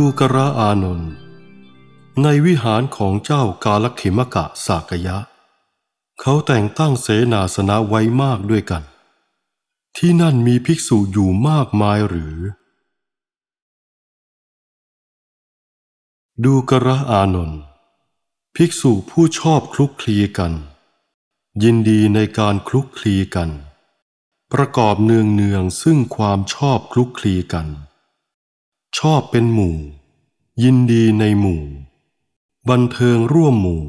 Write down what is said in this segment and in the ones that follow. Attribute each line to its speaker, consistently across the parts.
Speaker 1: ดูกระอานนท์ในวิหารของเจ้ากาลขิมกะสากยะ เขาแต่งตั้งเสนาสนะไว้มากด้วยกัน ที่นั่นมีภิกษุอยู่มากมายหรือ ดูกระอานนท์ภิกษุผู้ชอบคลุกคลีกัน ยินดีในการคลุกคลีกัน ประกอบเนืองเนืองซึ่งความชอบคลุกคลีกัน ชอบเป็นหมู่ยินดีในหมู่บันเทิงร่วมหมู่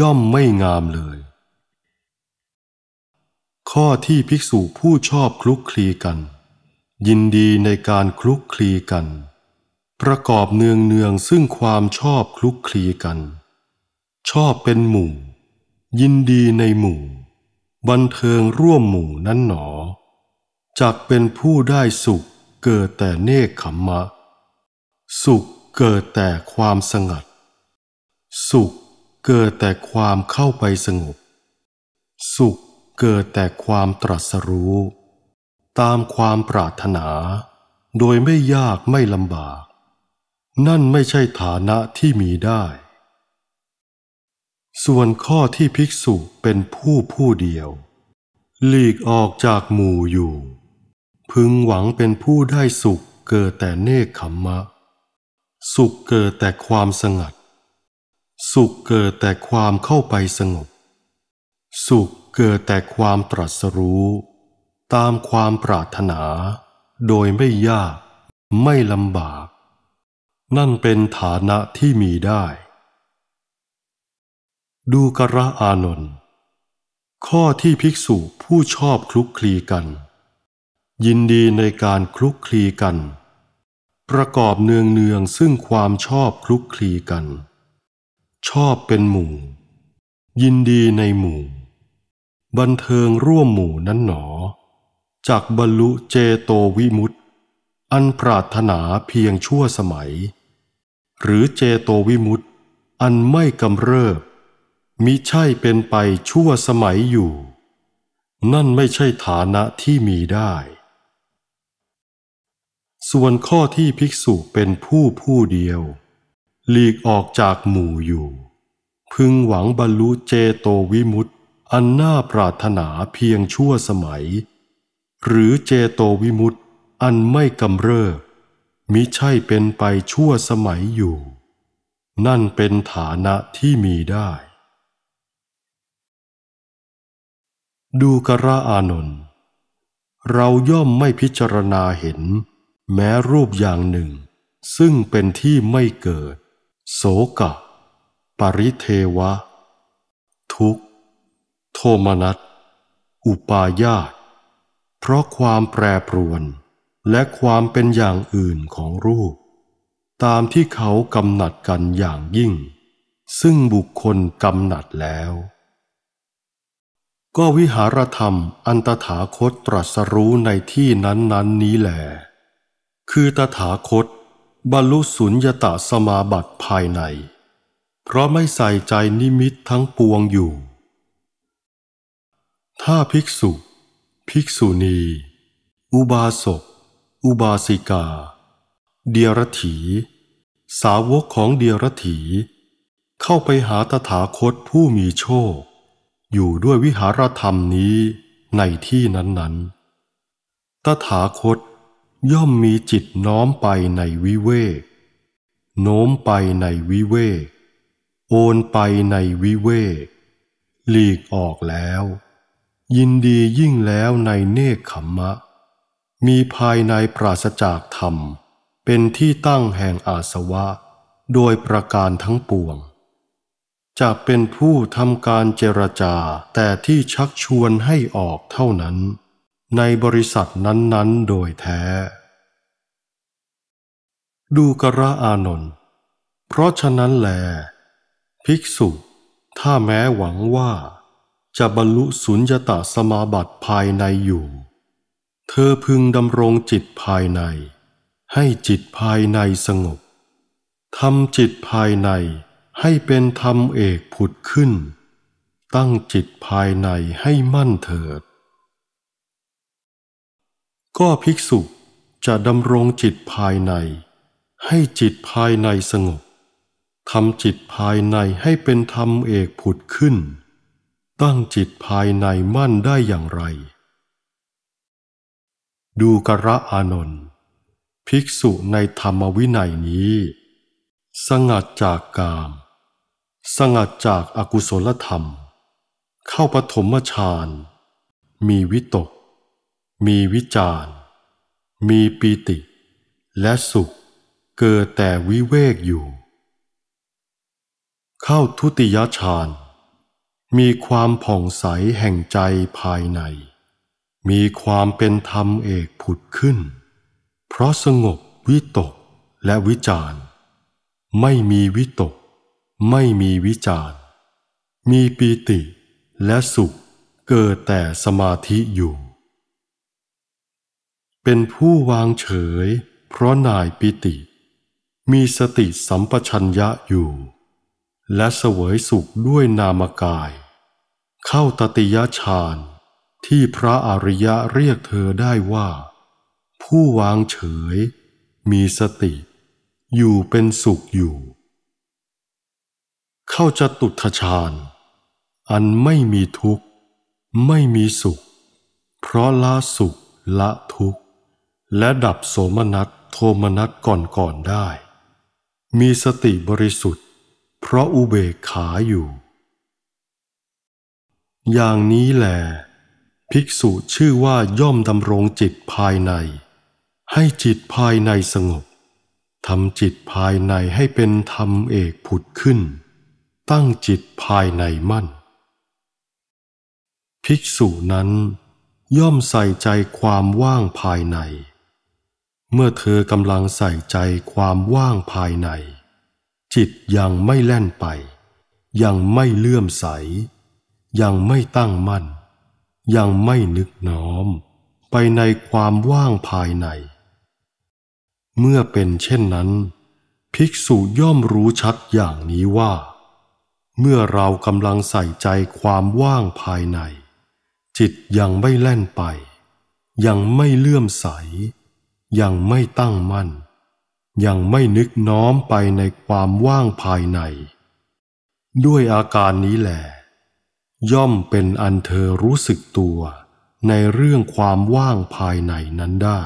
Speaker 1: ย่อมไม่งามเลย ข้อที่ภิกษุผู้ชอบคลุกคลีกัน ยินดีในการคลุกคลีกัน ประกอบเนืองเนืองซึ่งความชอบคลุกคลีกัน ชอบเป็นหมู่ ยินดีในหมู่บันเทิงร่วมหมู่นั้นหนอจักเป็นผู้ได้สุขเกิดแต่เนคขมมะ สุขเกิดแต่ความสงัด สุขเกิดแต่ความเข้าไปสงบ สุขเกิดแต่ความตรัสรู้ ตามความปรารถนา โดยไม่ยากไม่ลำบาก นั่นไม่ใช่ฐานะที่มีได้ ส่วนข้อที่ภิกษุเป็นผู้ผู้เดียว หลีกออกจากหมู่อยู่ พึงหวังเป็นผู้ได้สุขเกิดแต่เนคขมมะสุขเกิดแต่ความสงัด สุขเกิดแต่ความเข้าไปสงบ สุขเกิดแต่ความตรัสรู้ ตามความปรารถนา โดยไม่ยากไม่ลำบาก นั่นเป็นฐานะที่มีได้ ดูกระอานนท์ข้อที่ภิกษุผู้ชอบคลุกคลีกัน ยินดีในการคลุกคลีกันประกอบเนืองเนืองซึ่งความชอบคลุกคลีกัน ชอบเป็นหมู่ ยินดีในหมู่ บันเทิงร่วมหมู่นั้นหนอ จากบรรลุเจโตวิมุตต์อันปรารถนาเพียงชั่วสมัย หรือเจโตวิมุตต์อันไม่กำเริบ มิใช่เป็นไปชั่วสมัยอยู่ นั่นไม่ใช่ฐานะที่มีได้ส่วนข้อที่ภิกษุเป็นผู้ผู้เดียวหลีกออกจากหมู่อยู่ พึงหวังบรรลุเจโตวิมุตติอันน่าปรารถนาเพียงชั่วสมัย หรือเจโตวิมุตติอันไม่กำเริบมิใช่เป็นไปชั่วสมัยอยู่ นั่นเป็นฐานะที่มีได้ ดูกระอานนท์เราย่อมไม่พิจารณาเห็นแม้รูปอย่างหนึ่งซึ่งเป็นที่ไม่เกิด โสกะ ปริเทวะ ทุกโทมนัสอุปาญาตเพราะความแปรปรวนและความเป็นอย่างอื่นของรูป ตามที่เขากำหนัดกันอย่างยิ่ง ซึ่งบุคคลกำหนัดแล้ว ก็วิหารธรรมอันตถาคตตรัสรู้ในที่นั้น ๆนนี้แหละคือตถาคต บรรลุสุญญตาสมาบัติภายใน เพราะไม่ใส่ใจนิมิตทั้งปวงอยู่ ถ้าภิกษุ ภิกษุณี อุบาสกอุบาสิกา เดียรถี สาวกของเดียรถี เข้าไปหาตถาคตผู้มีโชค อยู่ด้วยวิหารธรรมนี้ในที่นั้นๆ ตถาคตย่อมมีจิตน้อมไปในวิเวกโน้มไปในวิเวกโอนไปในวิเวกหลีกออกแล้ว ยินดียิ่งแล้วในเนคขมมะ มีภายในปราศจากธรรม เป็นที่ตั้งแห่งอาสวะ โดยประการทั้งปวง จะเป็นผู้ทำการเจรจาแต่ที่ชักชวนให้ออกเท่านั้น ในบริษัทนั้นๆโดยแท้ดูกระอานนท์ เพราะฉะนั้นแล ภิกษุ ถ้าแม้หวังว่า จะบรรลุสุญญตาสมาบัติภายในอยู่ เธอพึงดำรงจิตภายใน ให้จิตภายในสงบทำจิตภายในให้เป็นธรรมเอกผุดขึ้น ตั้งจิตภายในให้มั่นเถิด ก็ภิกษุจะดำรงจิตภายในให้จิตภายในสงบทำจิตภายในให้เป็นธรรมเอกผุดขึ้น ตั้งจิตภายในมั่นได้อย่างไร ดูกระอานนท์ภิกษุในธรรมวินัยนี้ สงัดจากกาม สงัดจากอากุศลธรรม เข้าปฐมฌาน มีวิตก มีวิจาร มีปีติ และสุขเกิดแต่วิเวกอยู่ เข้าทุติยฌานมีความผ่องใสแห่งใจภายใน มีความเป็นธรรมเอกผุดขึ้น เพราะสงบวิตกและวิจารไม่มีวิตก ไม่มีวิจารมีปีติและสุขเกิดแต่สมาธิอยู่ เป็นผู้วางเฉยเพราะนายปิติมีสติสัมปชัญญะอยู่ และเสวยสุขด้วยนามกาย เข้าตติยฌานที่พระอริยะเรียกเธอได้ว่า ผู้วางเฉย มีสติอยู่เป็นสุขอยู่ เข้าจตุทฌานอันไม่มีทุกข์ ไม่มีสุข เพราะละสุขละทุกข์ และดับโสมนัสโทมนัสก่อนก่อนได้มีสติบริสุทธิ์ เพราะอุเบกขาอยู่ อย่างนี้แหลภิกษุชื่อว่าย่อมดำรงจิตภายใน ให้จิตภายในสงบทำจิตภายในให้เป็นธรรมเอกผุดขึ้น ตั้งจิตภายในมั่น ภิกษุนั้น ย่อมใส่ใจความว่างภายในเมื่อเธอกำลังใส่ใจความว่างภายใน จิตยังไม่แล่นไป ยังไม่เลื่อมใส ยังไม่ตั้งมั่น ยังไม่นึกน้อมไปในความว่างภายใน เมื่อเป็นเช่นนั้น ภิกษุย่อมรู้ชัดอย่างนี้ว่า เมื่อเรากำลังใส่ใจความว่างภายใน จิตยังไม่แล่นไป ยังไม่เลื่อมใสยังไม่ตั้งมั่น ยังไม่นึกน้อมไปในความว่างภายใน ด้วยอาการนี้แหละย่อมเป็นอันเธอรู้สึกตัวในเรื่องความว่างภายในนั้นได้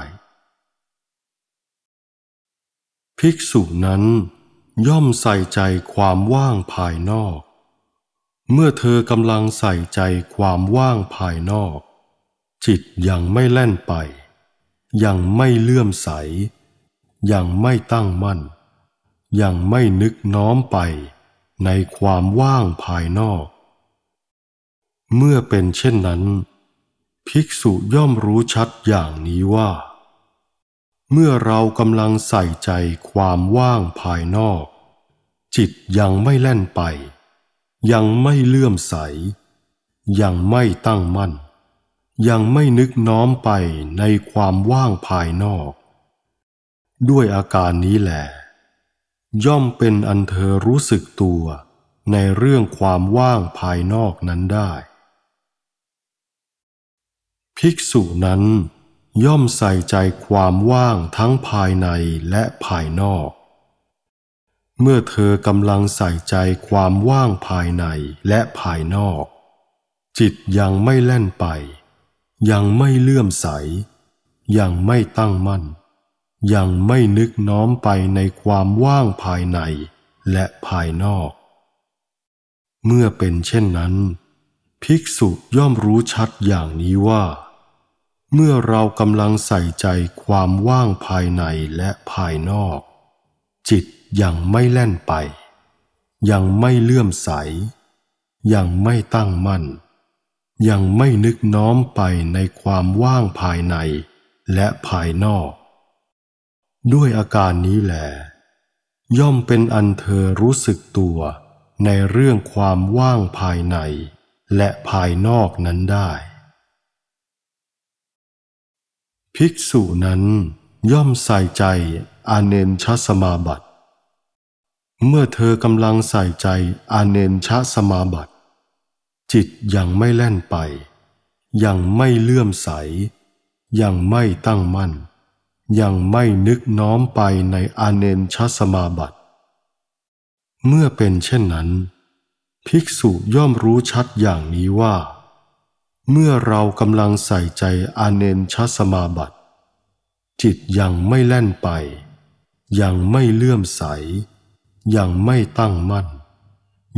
Speaker 1: ภิกษุนั้นย่อมใส่ใจความว่างภายนอก เมื่อเธอกำลังใส่ใจความว่างภายนอก จิตยังไม่แล่นไปยังไม่เลื่อมใส ยังไม่ตั้งมั่น ยังไม่นึกน้อมไปในความว่างภายนอก เมื่อเป็นเช่นนั้น ภิกษุย่อมรู้ชัดอย่างนี้ว่า เมื่อเรากำลังใส่ใจความว่างภายนอก จิตยังไม่แล่นไป ยังไม่เลื่อมใสยังไม่ตั้งมั่นยังไม่นึกน้อมไปในความว่างภายนอก ด้วยอาการนี้แหละย่อมเป็นอันเธอรู้สึกตัว ในเรื่องความว่างภายนอกนั้นได้ภิกษุนั้น ย่อมใส่ใจความว่างทั้งภายในและภายนอก เมื่อเธอกำลังใส่ใจความว่างภายในและภายนอก จิตยังไม่แล่นไปยังไม่เลื่อมใส ยังไม่ตั้งมั่น ยังไม่นึกน้อมไปในความว่างภายในและภายนอก เมื่อเป็นเช่นนั้น ภิกษุย่อมรู้ชัดอย่างนี้ว่า เมื่อเรากำลังใส่ใจความว่างภายในและภายนอก จิตยังไม่แล่นไป ยังไม่เลื่อมใสยังไม่ตั้งมั่นยังไม่นึกน้อมไปในความว่างภายในและภายนอก ด้วยอาการนี้แหลย่อมเป็นอันเธอรู้สึกตัว ในเรื่องความว่างภายในและภายนอกนั้นได้ ภิกษุนั้นย่อมใส่ใจอาเนนชสมาบัติ เมื่อเธอกำลังใส่ใจอาเนนชสมาบัติจิตยังไม่แล่นไป ยังไม่เลื่อมใส ยังไม่ตั้งมั่นยังไม่นึกน้อมไปในอาเนนชสมาบัติ เมื่อเป็นเช่นนั้น ภิกษุย่อมรู้ชัดอย่างนี้ว่า เมื่อเรากำลังใส่ใจอาเนนชสมาบัติจิตยังไม่แล่นไป ยังไม่เลื่อมใส ยังไม่ตั้งมั่น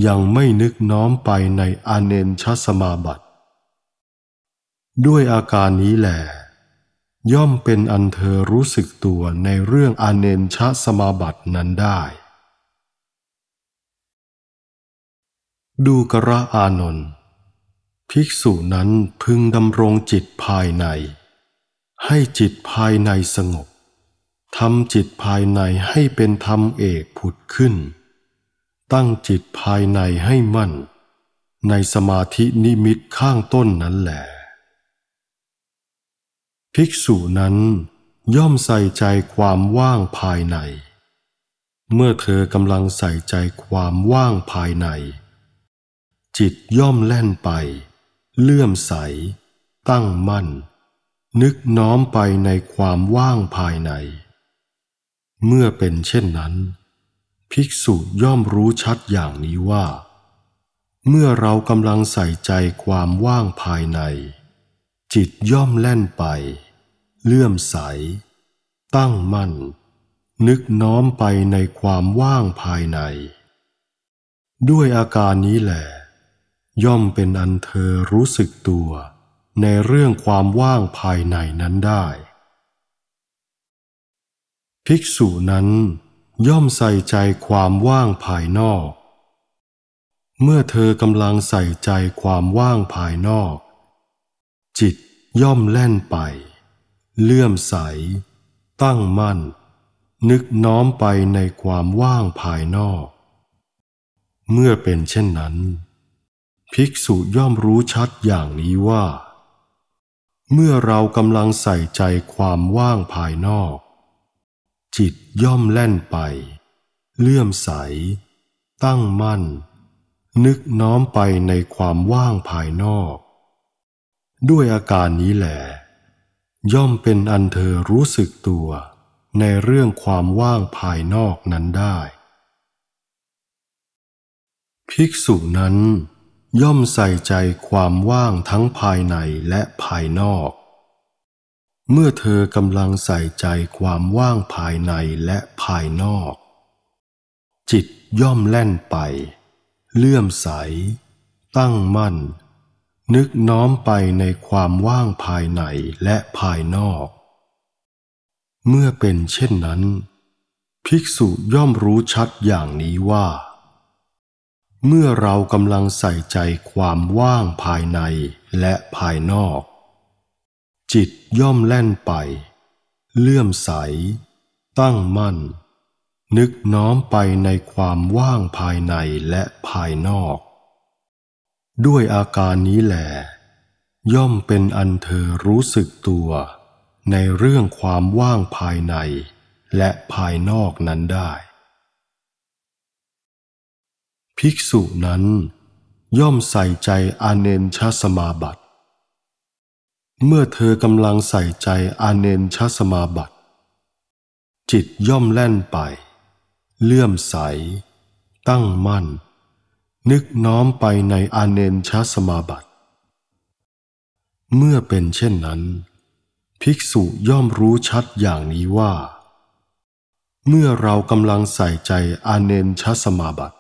Speaker 1: ยังไม่นึกน้อมไปในอเนนชสมาบัติ ด้วยอาการนี้แหละย่อมเป็นอันเธอรู้สึกตัวในเรื่องอเนนชสมาบัตินั้นได้ ดูกระอานนท์ภิกษุนั้นพึงดำรงจิตภายใน ให้จิตภายในสงบ ทำจิตภายในให้เป็นธรรมเอกผุดขึ้นตั้งจิตภายในให้มั่น ในสมาธินิมิตข้างต้นนั้นแหละภิกษุนั้น ย่อมใส่ใจความว่างภายใน เมื่อเธอกำลังใส่ใจความว่างภายใน จิตย่อมแล่นไป เลื่อมใส ตั้งมั่น นึกน้อมไปในความว่างภายใน เมื่อเป็นเช่นนั้นภิกษุย่อมรู้ชัดอย่างนี้ว่า เมื่อเรากำลังใส่ใจความว่างภายใน จิตย่อมแล่นไป เลื่อมใส ตั้งมั่น นึกน้อมไปในความว่างภายใน ด้วยอาการนี้แหละย่อมเป็นอันเธอรู้สึกตัวในเรื่องความว่างภายในนั้นได้ ภิกษุนั้นย่อมใส่ใจความว่างภายนอก เมื่อเธอกำลังใส่ใจความว่างภายนอก จิตย่อมแล่นไป เลื่อมใส ตั้งมั่น นึกน้อมไปในความว่างภายนอก เมื่อเป็นเช่นนั้น ภิกษุย่อมรู้ชัดอย่างนี้ว่า เมื่อเรากำลังใส่ใจความว่างภายนอกจิตย่อมแล่นไป เลื่อมใส ตั้งมั่น นึกน้อมไปในความว่างภายนอก ด้วยอาการนี้แหลย่อมเป็นอันเธอรู้สึกตัว ในเรื่องความว่างภายนอกนั้นได้ภิกษุนั้น ย่อมใส่ใจความว่างทั้งภายในและภายนอกเมื่อเธอกำลังใส่ใจความว่างภายในและภายนอก จิตย่อมแล่นไป เลื่อมใส ตั้งมั่น นึกน้อมไปในความว่างภายในและภายนอก เมื่อเป็นเช่นนั้น ภิกษุย่อมรู้ชัดอย่างนี้ว่า เมื่อเรากำลังใส่ใจความว่างภายในและภายนอกจิตย่อมแล่นไป เลื่อมใส ตั้งมั่น นึกน้อมไปในความว่างภายในและภายนอก ด้วยอาการนี้แหลย่อมเป็นอันเธอรู้สึกตัว ในเรื่องความว่างภายในและภายนอกนั้นได้ ภิกษุนั้น ย่อมใส่ใจอเนนชาสมาบัติเมื่อเธอกำลังใส่ใจอาเนนชสมาบัติ จิตย่อมแล่นไป เลื่อมใส ตั้งมั่น นึกน้อมไปในอาเนนชสมาบัติ เมื่อเป็นเช่นนั้น ภิกษุย่อมรู้ชัดอย่างนี้ว่า เมื่อเรากำลังใส่ใจอาเนนชสมาบัติ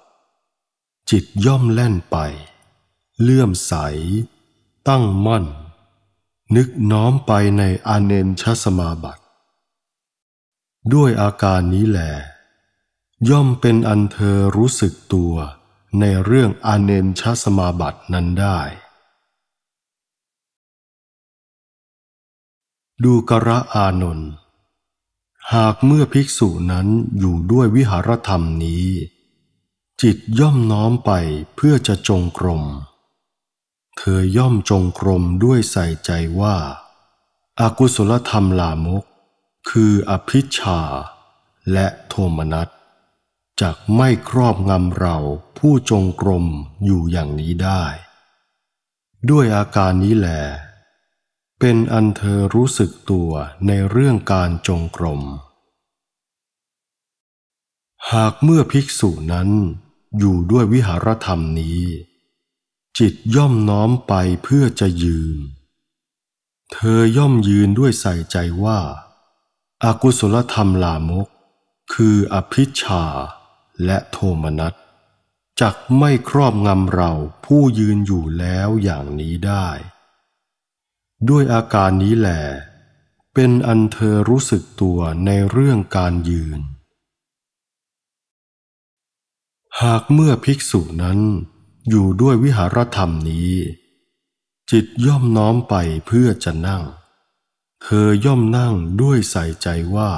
Speaker 1: จิตย่อมแล่นไป เลื่อมใส ตั้งมั่นนึกน้อมไปในอเนนชสมาบัติ ด้วยอาการนี้แหล ย่อมเป็นอันเธอรู้สึกตัวในเรื่องอเนนชสมาบัตินั้นได้ ดูกระอานนท์หากเมื่อภิกษุนั้นอยู่ด้วยวิหารธรรมนี้ จิตย่อมน้อมไปเพื่อจะจงกรมเธอย่อมจงกรมด้วยใส่ใจว่าอากุศลธรรมลามกคืออภิชาและโทมนัสจักไม่ครอบงำเราผู้จงกรมอยู่อย่างนี้ได้ ด้วยอาการนี้แหลเป็นอันเธอรู้สึกตัวในเรื่องการจงกรม หากเมื่อภิกษุนั้นอยู่ด้วยวิหารธรรมนี้จิตย่อมน้อมไปเพื่อจะยืน เธอย่อมยืนด้วยใส่ใจว่าอากุศลธรรมลามก คืออภิชาและโทมนัสจักไม่ครอบงำเราผู้ยืนอยู่แล้วอย่างนี้ได้ ด้วยอาการนี้แหล เป็นอันเธอรู้สึกตัวในเรื่องการยืน หากเมื่อภิกษุนั้นอยู่ด้วยวิหารธรรมนี้ จิตย่อมน้อมไปเพื่อจะนั่งเธอย่อมนั่งด้วยใส่ใจว่า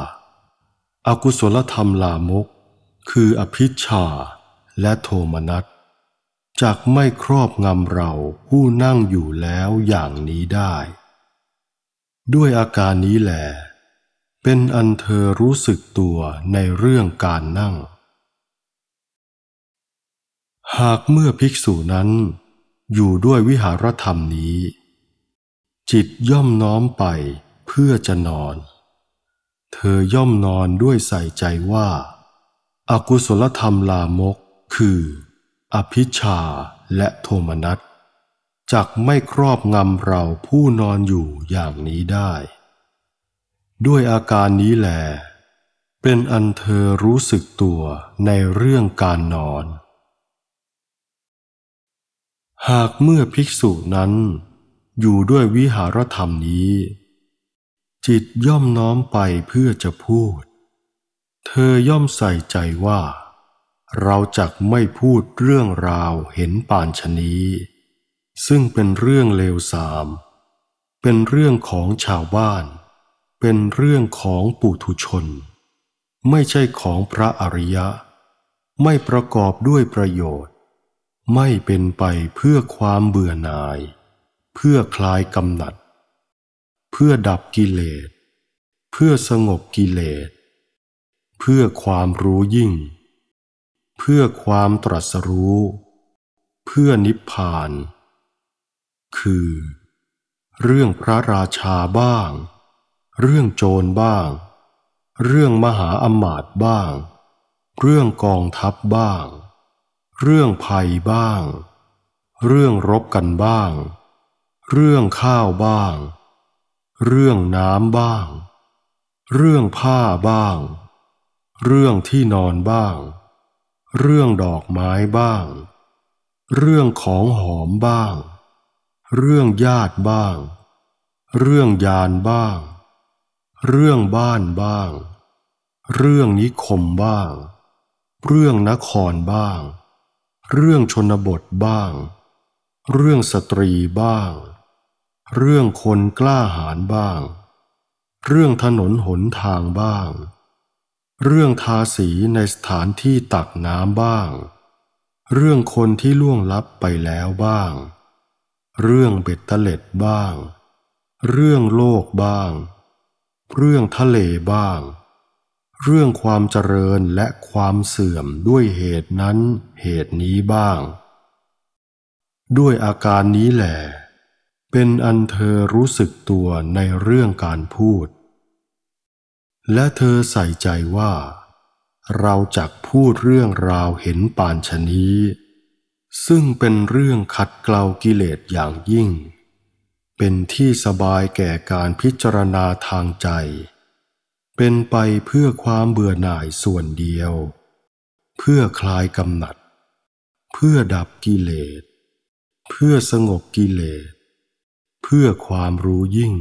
Speaker 1: อากุศลธรรมลามกคืออภิชาและโทมนัสจากไม่ครอบงำเราผู้นั่งอยู่แล้วอย่างนี้ได้ ด้วยอาการนี้แหล เป็นอันเธอรู้สึกตัวในเรื่องการนั่งหากเมื่อภิกษุนั้น อยู่ด้วยวิหารธรรมนี้ จิตย่อมน้อมไปเพื่อจะนอน เธอย่อมนอนด้วยใส่ใจว่าอากุศลธรรมลามกคืออภิชาและโทมนัสจักไม่ครอบงำเราผู้นอนอยู่อย่างนี้ได้ ด้วยอาการนี้แหลเป็นอันเธอรู้สึกตัวในเรื่องการนอนหากเมื่อภิกษุนั้นอยู่ด้วยวิหารธรรมนี้ จิตย่อมน้อมไปเพื่อจะพูด เธอย่อมใส่ใจว่า เราจักไม่พูดเรื่องราวเห็นป่านชนี้ซึ่งเป็นเรื่องเลวสาม เป็นเรื่องของชาวบ้าน เป็นเรื่องของปุถุชน ไม่ใช่ของพระอริยะ ไม่ประกอบด้วยประโยชน์ไม่เป็นไปเพื่อความเบื่อหน่าย เพื่อคลายกำหนัด เพื่อดับกิเลสเพื่อสงบกิเลสเพื่อความรู้ยิ่ง เพื่อความตรัสรู้ เพื่อนิพพาน คือเรื่องพระราชาบ้าง เรื่องโจรบ้าง เรื่องมหาอมาตย์บ้าง เรื่องกองทัพบ้างเรื่องภัยบ้าง เรื่องรบกันบ้าง เรื่องข้าวบ้าง เรื่องน้ำบ้าง เรื่องผ้าบ้าง เรื่องที่นอนบ้าง เรื่องดอกไม้บ้าง เรื่องของหอมบ้าง เรื่องญาติบ้าง เรื่องยานบ้าง เรื่องบ้านบ้าง เรื่องนิคมบ้าง เรื่องนครบ้างเรื่องชนบทบ้าง เรื่องสตรีบ้าง เรื่องคนกล้าหาญบ้าง เรื่องถนนหนทางบ้าง เรื่องทาสีในสถานที่ตักน้ำบ้าง เรื่องคนที่ล่วงลับไปแล้วบ้าง เรื่องเบ็ดเตล็ดบ้าง เรื่องโลกบ้าง เรื่องทะเลบ้างเรื่องความเจริญและความเสื่อมด้วยเหตุนั้นเหตุนี้บ้าง ด้วยอาการนี้แหละเป็นอันเธอรู้สึกตัวในเรื่องการพูด และเธอใส่ใจว่าเราจักพูดเรื่องราวเห็นปานชนีซึ่งเป็นเรื่องขัดเกลากิเลสอย่างยิ่ง เป็นที่สบายแก่การพิจารณาทางใจเป็นไปเพื่อความเบื่อหน่ายส่วนเดียว เพื่อคลายกำหนัด เพื่อดับกิเลสเพื่อสงบกิเลสเพื่อความรู้ยิ่ง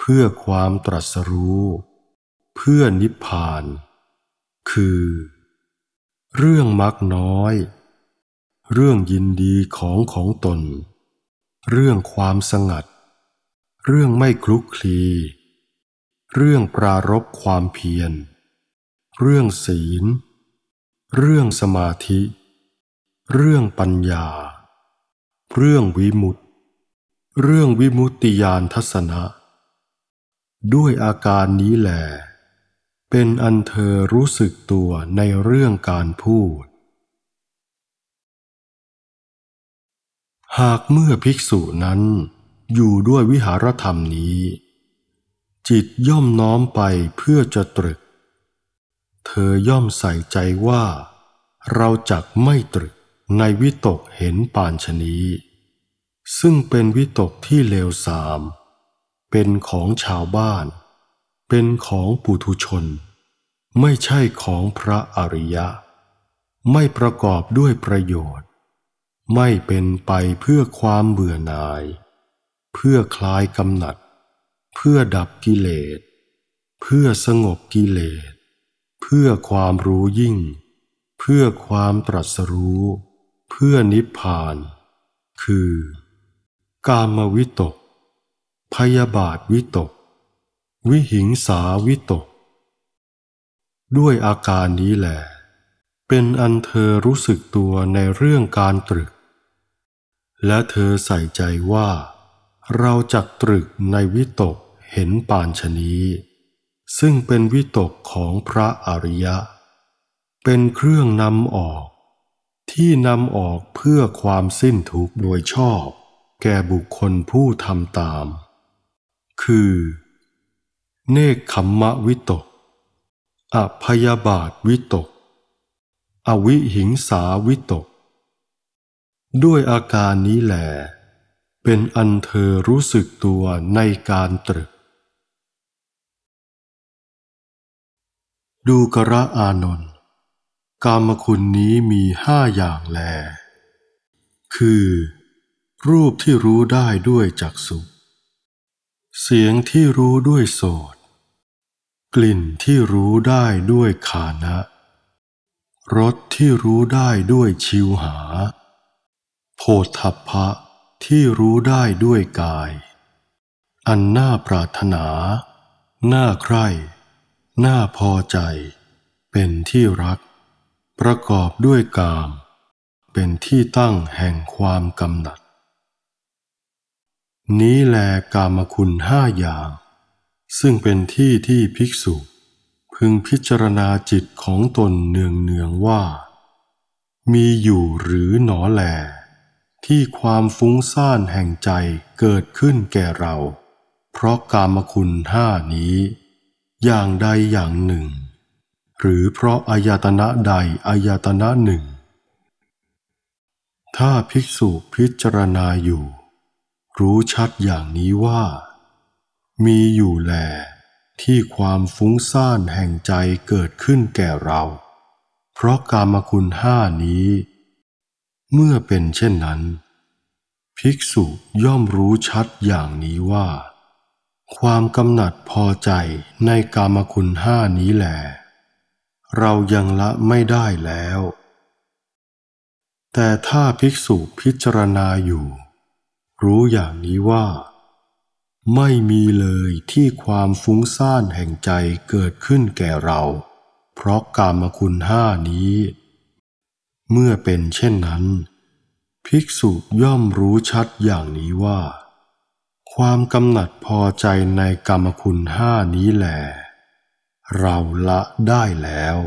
Speaker 1: เพื่อความตรัสรู้ เพื่อนิพพาน คือ เรื่องมักน้อย เรื่องยินดีของของตน เรื่องความสงัด เรื่องไม่คลุกคลีเรื่องปรารบความเพียร เรื่องศีล เรื่องสมาธิ เรื่องปัญญา เรื่องวิมุตติ เรื่องวิมุตติยานทัศนะ ด้วยอาการนี้แหลเป็นอันเธอรู้สึกตัวในเรื่องการพูด หากเมื่อภิกษุนั้นอยู่ด้วยวิหารธรรมนี้จิตย่อมน้อมไปเพื่อจะตรึก เธอย่อมใส่ใจว่า เราจักไม่ตรึกในวิตกเห็นปานชนี ซึ่งเป็นวิตกที่เลวสาม เป็นของชาวบ้าน เป็นของปุถุชน ไม่ใช่ของพระอริยะ ไม่ประกอบด้วยประโยชน์ ไม่เป็นไปเพื่อความเบื่อหน่าย เพื่อคลายกำหนัดเพื่อดับกิเลสเพื่อสงบกิเลสเพื่อความรู้ยิ่ง เพื่อความตรัสรู้ เพื่อนิพพาน คือ กามวิตก พยาบาทวิตก วิหิงสาวิตก ด้วยอาการนี้แหละเป็นอันเธอรู้สึกตัวในเรื่องการตรึก และเธอใส่ใจว่า เราจักตรึกในวิตกเห็นปานชนีซึ่งเป็นวิตกของพระอริยะ เป็นเครื่องนำออก ที่นำออกเพื่อความสิ้นทุกข์โดยชอบแก่บุคคลผู้ทำตาม คือ เนคขมมะวิตกอภยาบาทวิตก อวิหิงสาวิตก ด้วยอาการนี้แหละเป็นอันเธอรู้สึกตัวในการตรึกดูกระอานนท์กามคุณนี้มีห้าอย่างแล คือ รูปที่รู้ได้ด้วยจักสุเสียงที่รู้ด้วยโสต กลิ่นที่รู้ได้ด้วยขานะ รสที่รู้ได้ด้วยชิวหา โพธพะที่รู้ได้ด้วยกาย อันน่าปรารถนา น่าใคร่น่าพอใจเป็นที่รัก ประกอบด้วยกาม เป็นที่ตั้งแห่งความกำหนัด นี้แลกามคุณห้าอย่าง ซึ่งเป็นที่ที่ภิกษุ พึงพิจารณาจิตของตนเนืองเนืองว่า มีอยู่หรือหนอแล ที่ความฟุ้งซ่านแห่งใจเกิดขึ้นแก่เรา เพราะกามคุณห้านี้อย่างใดอย่างหนึ่ง หรือเพราะอายตนะใดอายตนะหนึ่งถ้าภิกษุพิจารณาอยู่ รู้ชัดอย่างนี้ว่า มีอยู่แลที่ความฟุ้งซ่านแห่งใจเกิดขึ้นแก่เรา เพราะกามคุณห้านี้ เมื่อเป็นเช่นนั้น ภิกษุย่อมรู้ชัดอย่างนี้ว่าความกำหนัดพอใจในกามคุณห้านี้แหลเรายังละไม่ได้แล้ว แต่ถ้าภิกษุพิจารณาอยู่รู้อย่างนี้ว่า ไม่มีเลยที่ความฟุ้งซ่านแห่งใจเกิดขึ้นแก่เราเพราะกามคุณห้านี้ เมื่อเป็นเช่นนั้น ภิกษุย่อมรู้ชัดอย่างนี้ว่าความกำหนัดพอใจในกรรมคุณห้านี้แหลเราละได้แล้ว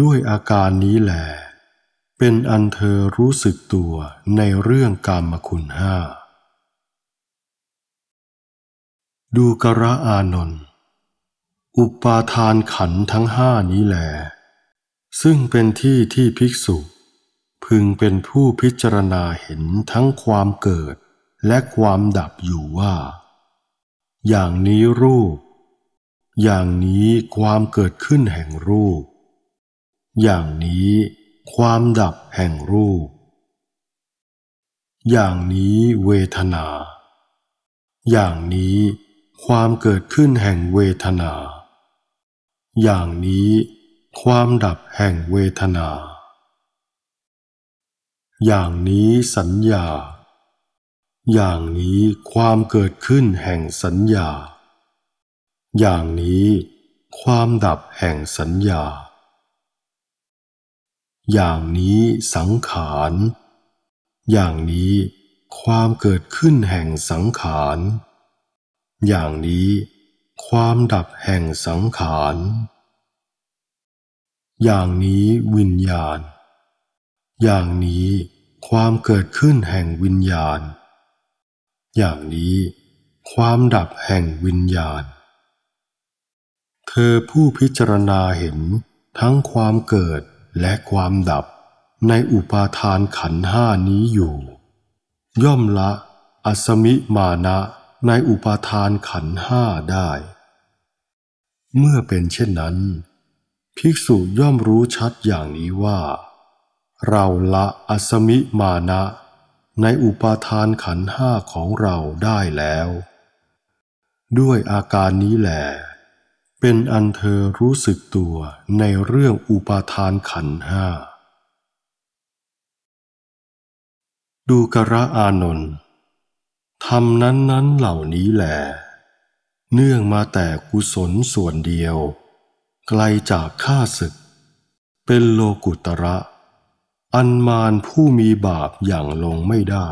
Speaker 1: ด้วยอาการนี้แหลเป็นอันเธอรู้สึกตัวในเรื่องกรรมคุณห้า ดูกระอานน อุปาทานขันทั้งห้านี้แหลซึ่งเป็นที่ที่ภิกษุ พึงเป็นผู้พิจารณาเห็นทั้งความเกิดและความดับอยู่ว่า อย่างนี้รูป อย่างนี้ความเกิดขึ้นแห่งรูป อย่างนี้ความดับแห่งรูป อย่างนี้เวทนา อย่างนี้ความเกิดขึ้นแห่งเวทนา อย่างนี้ความดับแห่งเวทนา อย่างนี้สัญญาอย่างนี้ความเกิดขึ้นแห่งสัญญา อย่างนี้ความดับแห่งสัญญา อย่างนี้สังขาร อย่างนี้ความเกิดขึ้นแห่งสังขาร อย่างนี้ความดับแห่งสังขาร อย่างนี้วิญญาณ อย่างนี้ความเกิดขึ้นแห่งวิญญาณอย่างนี้ความดับแห่งวิญญาณ เธอผู้พิจารณาเห็นทั้งความเกิดและความดับในอุปาทานขันห้านี้อยู่ ย่อมละอสมิมานะในอุปาทานขันห้าได้ เมื่อเป็นเช่นนั้น ภิกษุย่อมรู้ชัดอย่างนี้ว่า เราละอสมิมานะในอุปาทานขันห้าของเราได้แล้ว ด้วยอาการนี้แหล เป็นอันเธอรู้สึกตัวในเรื่องอุปาทานขันห้า ดูกระอานนท์ทำนั้นนั้นเหล่านี้แหล เนื่องมาแต่กุศลส่วนเดียว ไกลจากข้าศึก เป็นโลกุตระอันมารผู้มีบาปอย่างลงไม่ได้